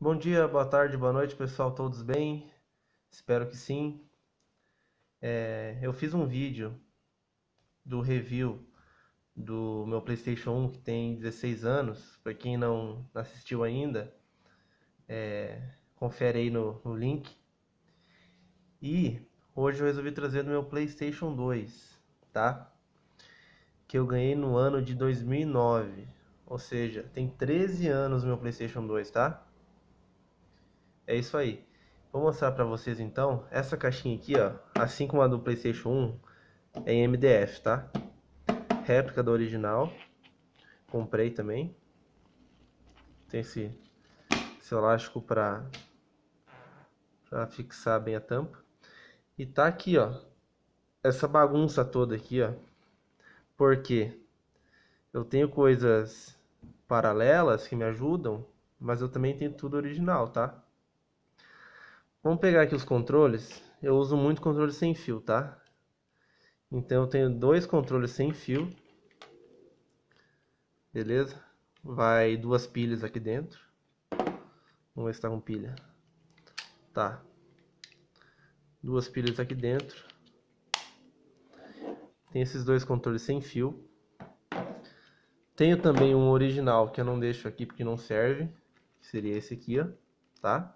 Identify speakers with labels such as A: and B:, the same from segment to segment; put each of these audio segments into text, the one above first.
A: Bom dia, boa tarde, boa noite, pessoal. Todos bem? Espero que sim. É, eu fiz um vídeo do review do meu PlayStation 1 que tem 16 anos. Para quem não assistiu ainda, é, confere aí no, no, link. E hoje eu resolvi trazer do meu PlayStation 2, tá? Que eu ganhei no ano de 2009. Ou seja, tem 13 anos meu PlayStation 2, tá? É isso aí. Vou mostrar para vocês então, essa caixinha aqui, ó, assim como a do PlayStation 1, é em MDF, tá? Réplica da original. Comprei também. Tem esse, esse elástico para para fixar bem a tampa. E tá aqui, ó, essa bagunça toda aqui, ó. Porque eu tenho coisas paralelas que me ajudam, mas eu também tenho tudo original, tá? Vamos pegar aqui os controles. Eu uso muito controle sem fio, tá? Então eu tenho dois controles sem fio. Beleza? Vai duas pilhas aqui dentro. Vamos ver se tá com pilha. Tá. Duas pilhas aqui dentro. Tem esses dois controles sem fio. Tenho também um original que eu não deixo aqui porque não serve. Que seria esse aqui, ó. Tá?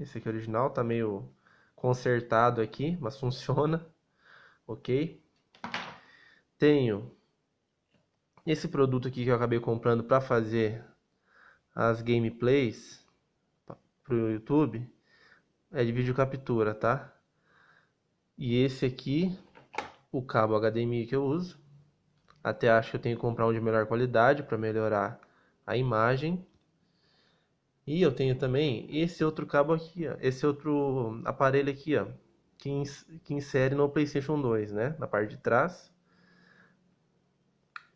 A: Esse aqui é original, tá meio consertado aqui, mas funciona, ok? Tenho esse produto aqui que eu acabei comprando para fazer as gameplays para o YouTube, é de vídeo captura, tá? E esse aqui, o cabo HDMI que eu uso, até acho que eu tenho que comprar um de melhor qualidade para melhorar a imagem. E eu tenho também esse outro cabo aqui, ó, esse outro aparelho aqui, ó, que, ins que insere no PlayStation 2, né, na parte de trás,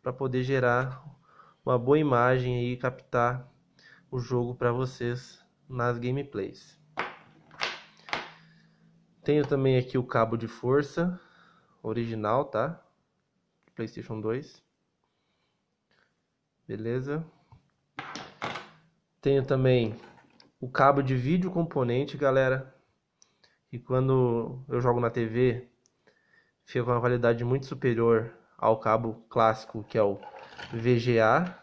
A: para poder gerar uma boa imagem e captar o jogo para vocês nas gameplays. Tenho também aqui o cabo de força original, tá? PlayStation 2. Beleza? Tenho também o cabo de vídeo componente, galera. E quando eu jogo na TV, fica com uma qualidade muito superior ao cabo clássico, que é o VGA,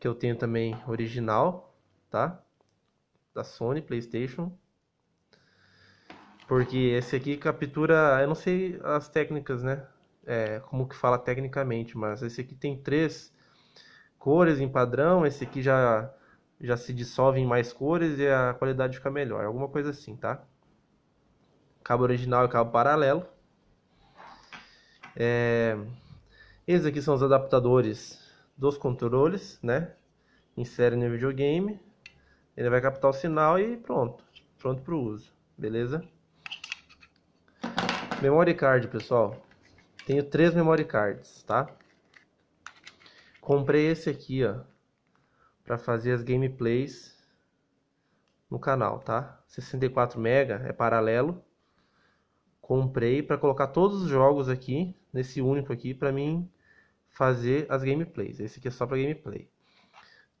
A: que eu tenho também original, tá? Da Sony PlayStation. Porque esse aqui captura, eu não sei as técnicas, né? É, como que fala tecnicamente, mas esse aqui tem três cores em padrão, esse aqui já já se dissolve em mais cores e a qualidade fica melhor. Alguma coisa assim, tá? Cabo original e cabo paralelo. É... Esses aqui são os adaptadores dos controles, né? Insere no videogame. Ele vai captar o sinal e pronto. Pronto para o uso, beleza? Memory card, pessoal. Tenho três memory cards, tá? Comprei esse aqui, ó para fazer as gameplays no canal, tá? 64 mega é paralelo. Comprei para colocar todos os jogos aqui nesse único aqui para mim fazer as gameplays. Esse aqui é só para gameplay.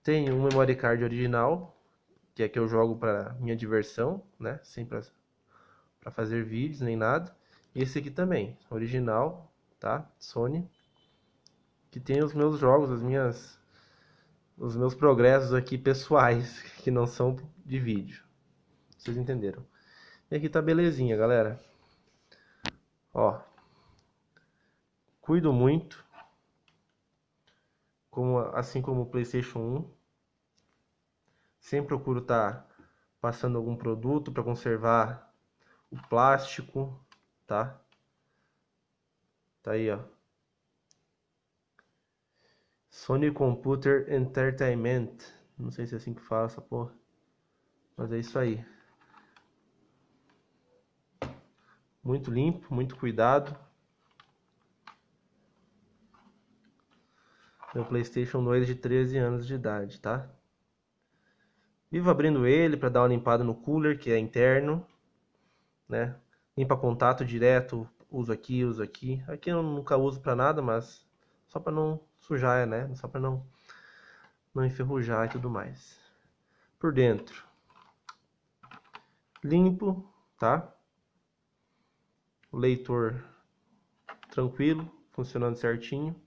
A: Tem um memory card original, que é que eu jogo para minha diversão, né? Sem para fazer vídeos nem nada. E esse aqui também, original, tá? Sony, que tem os meus jogos, as minhas os meus progressos aqui pessoais, que não são de vídeo. Vocês entenderam? E aqui tá belezinha, galera. Ó. Cuido muito. Como, assim como o PlayStation 1. Sempre procuro estar tá passando algum produto para conservar o plástico, tá? Tá aí, ó. Sony Computer Entertainment. Não sei se é assim que fala essa porra. Mas é isso aí. Muito limpo, muito cuidado. Meu PlayStation 2 é de 13 anos de idade, tá? Vivo abrindo ele para dar uma limpada no cooler, que é interno, né? Limpa contato direto, uso aqui, uso aqui. Aqui eu nunca uso para nada, mas só para não sujar, né? Só para não, não enferrujar e tudo mais. Por dentro. Limpo, tá? O leitor tranquilo, funcionando certinho.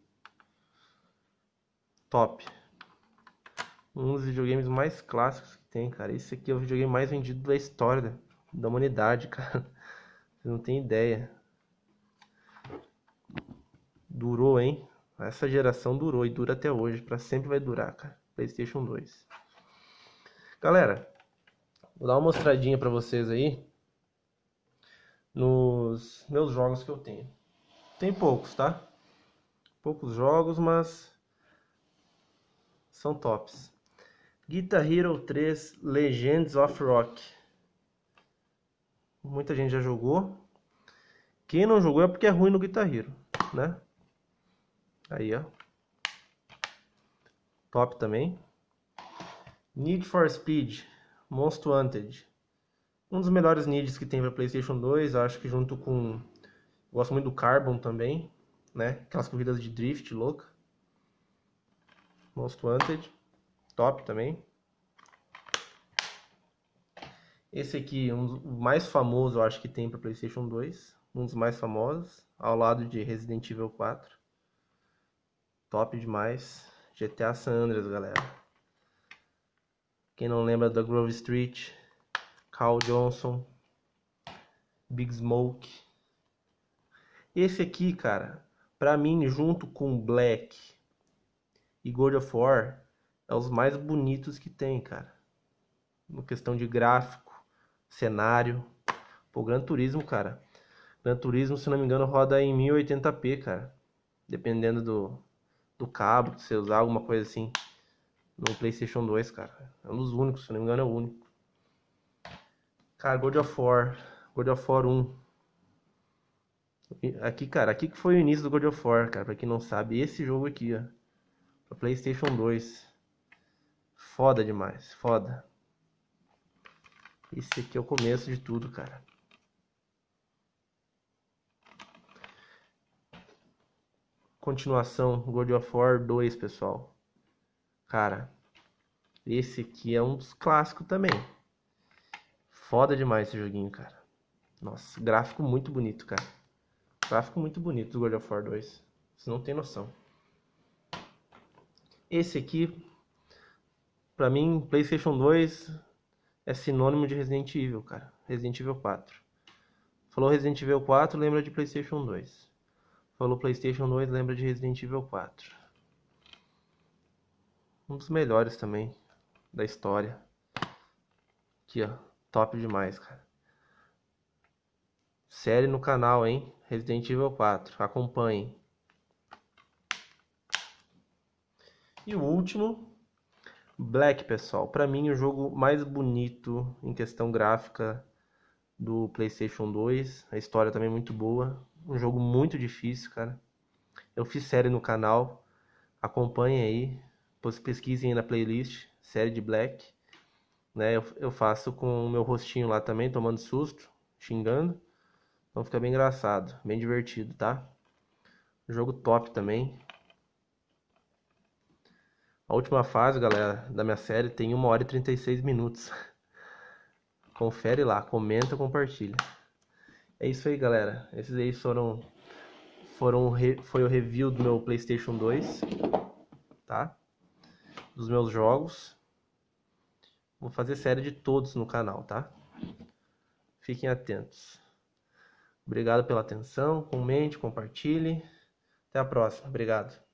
A: Top. Um dos videogames mais clássicos que tem, cara. Esse aqui é o videogame mais vendido da história da humanidade, cara. Você não tem ideia. Durou, hein? Essa geração durou e dura até hoje, para sempre vai durar, cara. PlayStation 2. Galera, vou dar uma mostradinha para vocês aí nos meus jogos que eu tenho. Tem poucos, tá? Poucos jogos, mas são tops. Guitar Hero 3 Legends of Rock. Muita gente já jogou. Quem não jogou é porque é ruim no Guitar Hero, né? Aí, ó. Top também. Need for Speed, Most Wanted. Um dos melhores needs que tem para PlayStation 2, acho que junto com gosto muito do Carbon também, né? Aquelas corridas de drift louca. Most Wanted, top também. Esse aqui, um dos mais famosos, eu acho que tem para PlayStation 2, um dos mais famosos, ao lado de Resident Evil 4. Top demais. GTA San Andreas, galera. Quem não lembra da Grove Street, Carl Johnson, Big Smoke. Esse aqui, cara, pra mim, junto com Black e God of War, é os mais bonitos que tem, cara. No questão de gráfico, cenário. Pô, Gran Turismo, cara. Gran Turismo, se não me engano, roda em 1080p, cara. Dependendo do, do cabo de você usar, alguma coisa assim. No PlayStation 2, cara. É um dos únicos, se não me engano, é o único. Cara, God of War. God of War 1. Aqui, cara, aqui que foi o início do God of War, cara. Pra quem não sabe, esse jogo aqui, ó. Pra PlayStation 2. Foda demais, foda. Esse aqui é o começo de tudo, cara. continuação, God of War 2, pessoal. Cara, esse aqui é um dos clássicos também. Foda demais esse joguinho, cara. Nossa, gráfico muito bonito, cara. Gráfico muito bonito do God of War 2. Você não tem noção. Esse aqui, pra mim, PlayStation 2 é sinônimo de Resident Evil, cara. Resident Evil 4. Falou Resident Evil 4, lembra de PlayStation 2. Falou PlayStation 2, lembra de Resident Evil 4. Um dos melhores também da história. Aqui, ó. Top demais, cara. Série no canal, hein? Resident Evil 4. Acompanhem. E o último, Black, pessoal. Para mim, o jogo mais bonito em questão gráfica do PlayStation 2. A história também é muito boa. Um jogo muito difícil, cara. Eu fiz série no canal. Acompanhem aí. Pesquisem aí na playlist. Série de Black. Né? Eu, eu faço com o meu rostinho lá também, tomando susto, xingando. Então fica bem engraçado, bem divertido, tá? Jogo top também. A última fase, galera, da minha série tem 1 hora e 36 minutos. Confere lá, comenta, compartilha. É isso aí, galera. Esses aí foram foram foi o review do meu PlayStation 2, tá? Dos meus jogos. Vou fazer série de todos no canal, tá? Fiquem atentos. Obrigado pela atenção, comente, compartilhe. Até a próxima. Obrigado.